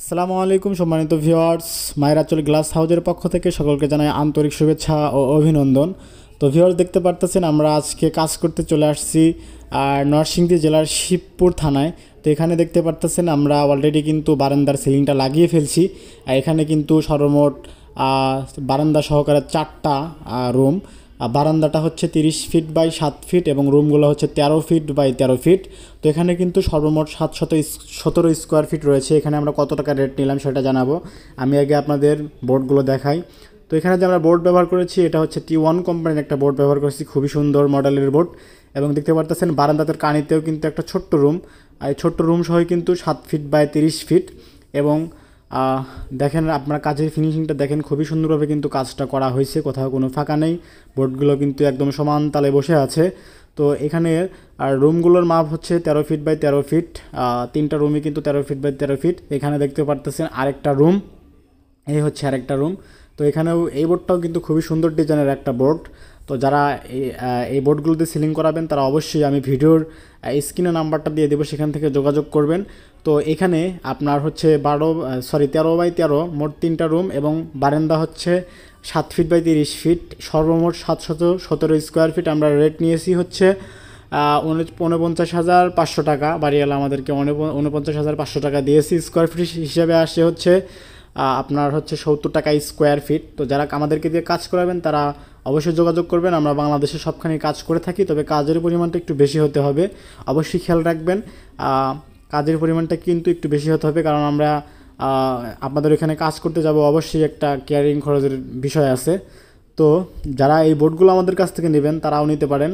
আসসালামু আলাইকুম সম্মানিত ভিওয়ার্স মায়েরাচল গ্লাস হাউজের পক্ষ থেকে সকলকে জানাই আন্তরিক শুভেচ্ছা ও অভিনন্দন তো ভিওয়ার্স দেখতে পারতেছেন আমরা আজকে কাজ করতে চলে আসছি আর নরসিংদী জেলার শিবপুর থানায় তো এখানে দেখতে পারতেছেন আমরা অলরেডি কিন্তু বারান্দার সিলিংটা লাগিয়ে ফেলছি আর এখানে কিন্তু সর্বমোট বারান্দা সহকারে চারটা রুম আর বারান্দাটা হচ্ছে তিরিশ ফিট বাই সাত ফিট এবং রুমগুলো হচ্ছে তেরো ফিট বাই তেরো ফিট তো এখানে কিন্তু সর্বমোট সাত শত সতেরো স্কোয়ার ফিট রয়েছে এখানে আমরা কত টাকা রেট নিলাম সেটা জানাবো আমি আগে আপনাদের বোর্ডগুলো দেখাই তো এখানে যে আমরা বোর্ড ব্যবহার করেছি এটা হচ্ছে টি ওয়ান কোম্পানির একটা বোর্ড ব্যবহার করেছি খুবই সুন্দর মডেলের বোর্ড এবং দেখতে পারতেছেন বারান্দাতের কানিতেও কিন্তু একটা ছোট্ট রুম আর ছোট্ট রুম সহ কিন্তু সাত ফিট বাই তিরিশ ফিট এবং দেখেন আপনার কাজের ফিনিশিংটা দেখেন খুবই সুন্দরভাবে কিন্তু কাজটা করা হয়েছে কোথাও কোনো ফাঁকা নেই বোর্ডগুলো কিন্তু একদম সমান তালে বসে আছে তো এখানে আর রুমগুলোর মাপ হচ্ছে তেরো ফিট বাই তেরো ফিট তিনটা রুমই কিন্তু তেরো ফিট বাই তেরো ফিট এখানে দেখতে পারতেছেন আরেকটা রুম এই হচ্ছে আরেকটা রুম তো এখানেও এই বোর্ডটাও কিন্তু খুবই সুন্দর ডিজাইনের একটা বোর্ড তো যারা এই বোর্ডগুলোতে সিলিং করাবেন তারা অবশ্যই আমি ভিডিওর স্ক্রিনে নাম্বারটা দিয়ে দেবো সেখান থেকে যোগাযোগ করবেন তো এখানে আপনার হচ্ছে বারো সরি তেরো বাই তেরো মোট তিনটা রুম এবং বারেন্দা হচ্ছে সাত ফিট বাই তিরিশ ফিট সর্বমোট সাতশত সতেরো স্কোয়ার ফিট আমরা রেট নিয়েছি হচ্ছে উনপঞ্চাশ হাজার পাঁচশো টাকা বাড়িওয়ালা আমাদেরকে উনপঞ্চাশ হাজার পাঁচশো টাকা দিয়েছি স্কোয়ার ফিট হিসাবে আসে হচ্ছে আপনার হচ্ছে সত্তর টাকা স্কোয়ার ফিট তো যারা আমাদেরকে দিয়ে কাজ করাবেন তারা অবশ্যই যোগাযোগ করবেন আমরা বাংলাদেশে সবখানে কাজ করে থাকি তবে কাজের পরিমাণটা একটু বেশি হতে হবে অবশ্যই খেয়াল রাখবেন কাজের পরিমাণটা কিন্তু একটু বেশি হতে হবে কারণ আমরা আপনাদের এখানে কাজ করতে যাব অবশ্যই একটা কেয়ারিং খরচের বিষয় আছে তো যারা এই বোর্ডগুলো আমাদের কাছ থেকে নেবেন তারাও নিতে পারেন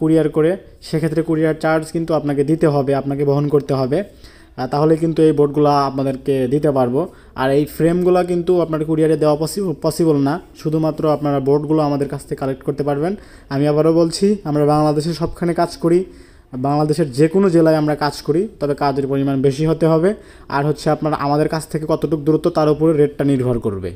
কুরিয়ার করে সেক্ষেত্রে কুরিয়ার চার্জ কিন্তু আপনাকে দিতে হবে আপনাকে বহন করতে হবে তাহলে কিন্তু এই বোর্ডগুলো আপনাদেরকে দিতে পারবো আর এই ফ্রেমগুলো কিন্তু আপনার কুরিয়ারে দেওয়া পসিবল না শুধুমাত্র আপনারা বোর্ডগুলো আমাদের কাছ থেকে কালেক্ট করতে পারবেন আমি আবারও বলছি আমরা বাংলাদেশে সবখানে কাজ করি বাংলাদেশের যে কোনো জেলায় আমরা কাজ করি তবে কাজের পরিমাণ বেশি হতে হবে আর হচ্ছে আপনার আমাদের কাছ থেকে কতটুকু দূরত্ব তার উপরে রেটটা নির্ভর করবে